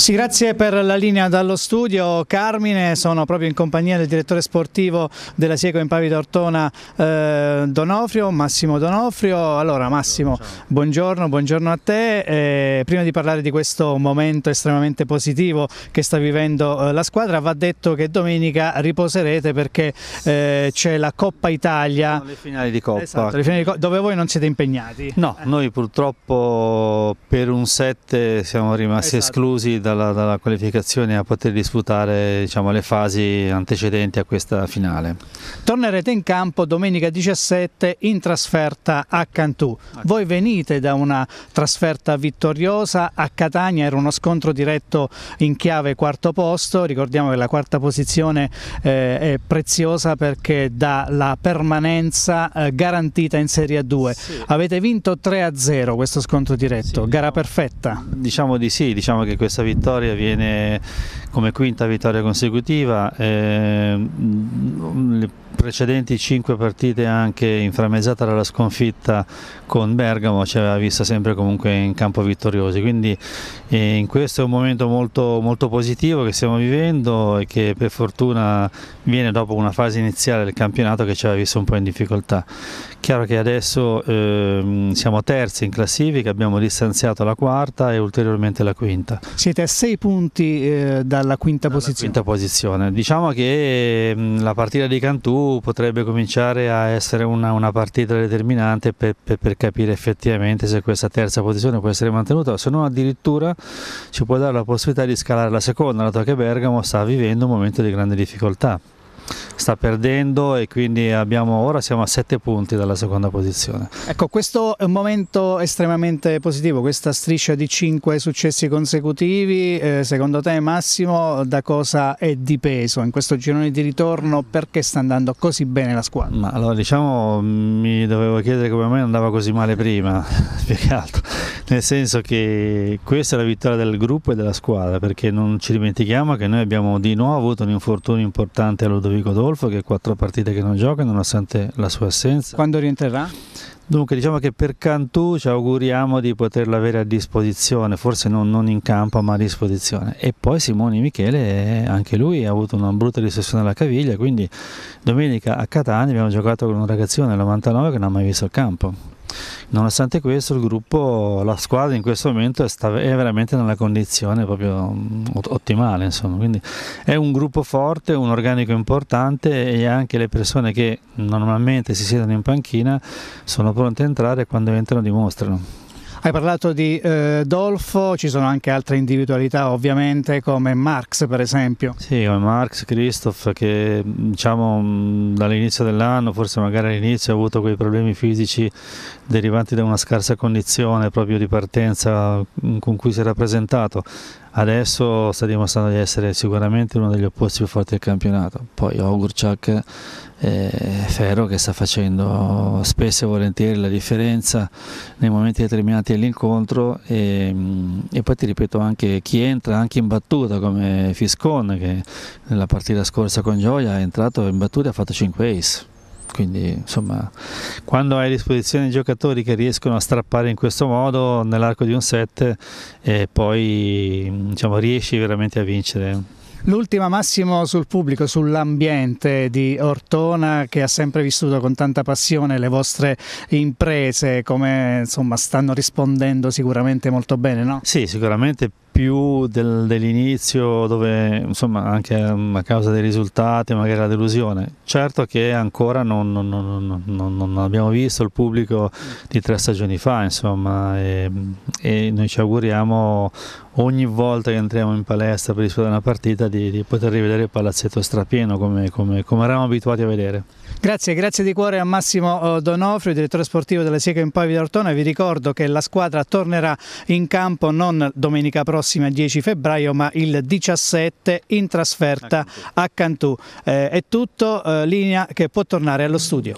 Sì, grazie per la linea dallo studio Carmine, sono proprio in compagnia del direttore sportivo della Siego in Pavida Ortona eh, Donofrio, Massimo Donofrio. Allora Massimo, buongiorno, buongiorno a te. Eh, prima di parlare di questo momento estremamente positivo che sta vivendo eh, la squadra, va detto che domenica riposerete perché eh, c'è la Coppa Italia. Sono le finali di Coppa. Esatto, le finali di Coppa dove voi non siete impegnati. No, noi purtroppo per un set siamo rimasti esatto. esclusi da dalla, dalla qualificazione a poter disputare diciamo, le fasi antecedenti a questa finale. Tornerete in campo domenica 17 in trasferta a Cantù. Voi venite da una trasferta vittoriosa a Catania, era uno scontro diretto in chiave quarto posto, ricordiamo che la quarta posizione eh, è preziosa perché dà la permanenza eh, garantita in Serie A2. Sì. Avete vinto 3-0 questo scontro diretto, sì, gara diciamo, perfetta. Diciamo di sì, diciamo che questa vittoria vittoria, viene come quinta vittoria consecutiva. Eh, precedenti cinque partite anche inframmezzata dalla sconfitta con Bergamo ci aveva vista sempre comunque in campo vittoriosi quindi eh, in questo è un momento molto, molto positivo che stiamo vivendo e che per fortuna viene dopo una fase iniziale del campionato che ci aveva visto un po' in difficoltà chiaro che adesso eh, siamo terzi in classifica abbiamo distanziato la quarta e ulteriormente la quinta siete a sei punti eh, dalla quinta dalla posizione quinta posizione diciamo che ehm, la partita di Cantù potrebbe cominciare a essere una, una partita determinante per, per, per, capire effettivamente se questa terza posizione può essere mantenuta, se no addirittura ci può dare la possibilità di scalare la seconda, dato che Bergamo sta vivendo un momento di grande difficoltà sta perdendo e quindi abbiamo, ora siamo a 7 punti dalla seconda posizione. Ecco, questo è un momento estremamente positivo, questa striscia di 5 successi consecutivi, eh, secondo te Massimo da cosa è dipeso in questo girone di ritorno? Perché sta andando così bene la squadra? Ma allora diciamo mi dovevo chiedere come mai andava così male prima, più che altro, nel senso che questa è la vittoria del gruppo e della squadra perché non ci dimentichiamo che noi abbiamo di nuovo avuto un infortunio importante a Ludovico di Godolfo che quattro partite che non gioca nonostante la sua assenza. Quando rientrerà? Dunque diciamo che per Cantù ci auguriamo di poterla avere a disposizione, forse non, non, in campo ma a disposizione. E poi Simone Michele, anche lui ha avuto una brutta recessione alla caviglia, quindi domenica a Catania abbiamo giocato con un ragazzino nel 99 che non ha mai visto il campo Nonostante questo il gruppo, la squadra in questo momento è, veramente nella condizione proprio mm, ottimale, insomma. Quindi è un gruppo forte, un organico importante e anche le persone che normalmente si siedono in panchina sono pronte a entrare e quando entrano dimostrano. Hai parlato di eh, Dolfo, ci sono anche altre individualità ovviamente come Marx per esempio. Sì, come Marx, Christoph che diciamo mm, dall'inizio dell'anno, forse magari all'inizio ha avuto quei problemi fisici derivanti da una scarsa condizione proprio di partenza mm, con cui si era presentato. Adesso sta dimostrando di essere sicuramente uno degli opposti più forti del campionato. Poi Ogurchak e Ferro che sta facendo spesso e volentieri la differenza nei momenti determinati avanti l'incontro e, mm, e, poi ti ripeto anche chi entra anche in battuta come Fiscon che nella partita scorsa con Gioia è entrato in battuta e ha fatto 5 ace quindi insomma quando hai a disposizione i giocatori che riescono a strappare in questo modo nell'arco di un set eh, poi mm, diciamo, riesci veramente a vincere L'ultima Massimo sul pubblico, sull'ambiente di Ortona che ha sempre vissuto con tanta passione le vostre imprese, come insomma stanno rispondendo sicuramente molto bene, no? Sì, sicuramente più del, dell'inizio dove insomma anche mm, a causa dei risultati magari la delusione certo che ancora non, non, non, non abbiamo visto il pubblico di tre stagioni fa insomma e, e, noi ci auguriamo ogni volta che entriamo in palestra per disputare una partita di, di poter rivedere il palazzetto strapieno come, come, come eravamo abituati a vedere Grazie, grazie di cuore a Massimo eh, Donofrio, direttore sportivo della Sieca in Pavi d'Ortona. Vi ricordo che la squadra tornerà in campo non domenica prossima 10 febbraio ma il 17 in trasferta a Cantù. Eh, è tutto, eh, linea che può tornare allo studio.